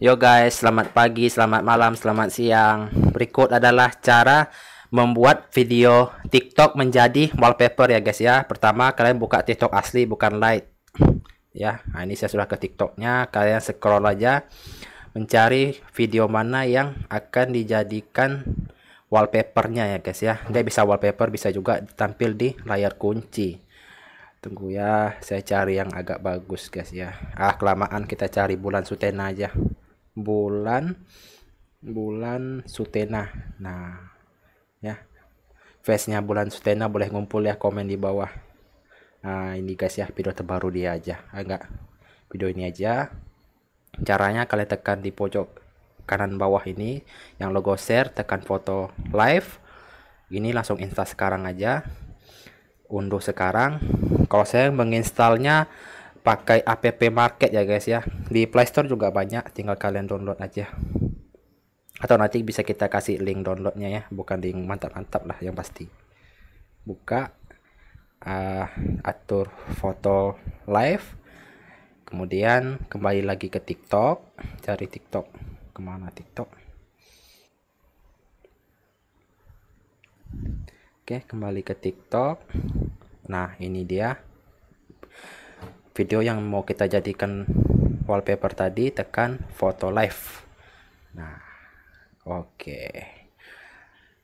Yo guys, selamat pagi, selamat malam, selamat siang. Berikut adalah cara membuat video TikTok menjadi wallpaper ya guys ya. Pertama kalian buka TikTok asli bukan Lite. Ya, nah ini saya sudah ke TikToknya. Kalian scroll aja mencari video mana yang akan dijadikan wallpapernya ya guys ya. Dia bisa wallpaper, bisa juga tampil di layar kunci. Tunggu ya, saya cari yang agak bagus guys ya. Ah, kelamaan kita cari bulan sutena aja bulan bulan Sutena. Nah, ya. Face-nya bulan Sutena boleh ngumpul ya komen di bawah. Nah, ini guys ya video terbaru dia aja. Agak ah, video ini aja. Caranya kalian tekan di pojok kanan bawah ini yang logo share, tekan foto live. Ini langsung install sekarang aja. Unduh sekarang. Kalau saya menginstalnya pakai app market ya guys ya di playstore juga banyak tinggal kalian download aja atau nanti bisa kita kasih link downloadnya ya bukan link mantap-mantap lah yang pasti buka uh, atur foto live kemudian kembali lagi ke tiktok cari tiktok kemana tiktok oke kembali ke tiktok nah ini dia video yang mau kita jadikan wallpaper tadi tekan foto live nah oke okay.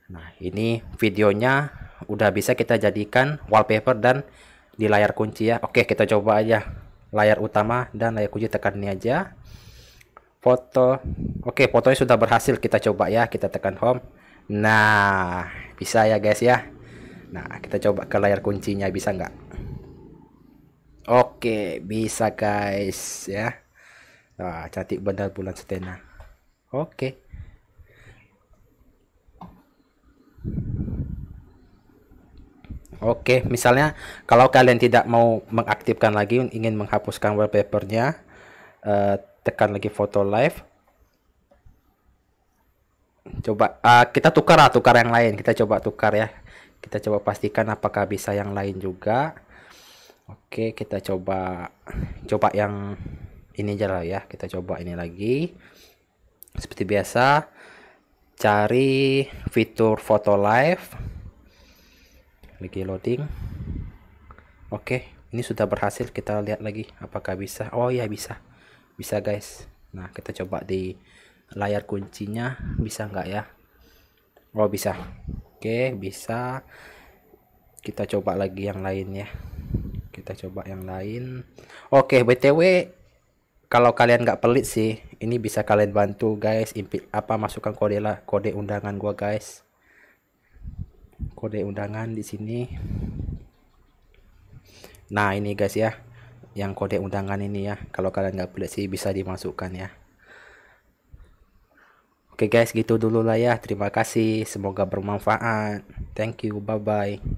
nah ini videonya udah bisa kita jadikan wallpaper dan di layar kunci ya oke okay, kita coba aja layar utama dan layar kunci tekan ini aja foto oke okay, fotonya sudah berhasil kita coba ya kita tekan home nah bisa ya guys ya nah kita coba ke layar kuncinya bisa nggak Oke, bisa guys ya. Wah, cantik benar bulan setena. Oke. Oke, misalnya kalau kalian tidak mau mengaktifkan lagi ingin menghapuskan wallpapernya, uh, tekan lagi foto live. Coba uh, kita tukar lah tukar yang lain. Kita coba tukar ya. Kita coba pastikan apakah bisa yang lain juga. Oke, kita coba coba yang ini aja lah ya. Kita coba ini lagi. Seperti biasa, cari fitur foto live. Lagi loading. Oke, ini sudah berhasil. Kita lihat lagi apakah bisa. Oh ya, bisa. Bisa, guys. Nah, kita coba di layar kuncinya bisa enggak ya? Oh, bisa. Oke, bisa. Kita coba lagi yang lain ya kita coba yang lain oke btw kalau kalian nggak pelit sih ini bisa kalian bantu guys impit apa masukkan kode lah kode undangan gua guys kode undangan di sini nah ini guys ya yang kode undangan ini ya kalau kalian nggak pelit sih bisa dimasukkan ya Oke guys, gitu dulu lah ya. Terima kasih. Semoga bermanfaat. Thank you. Bye-bye.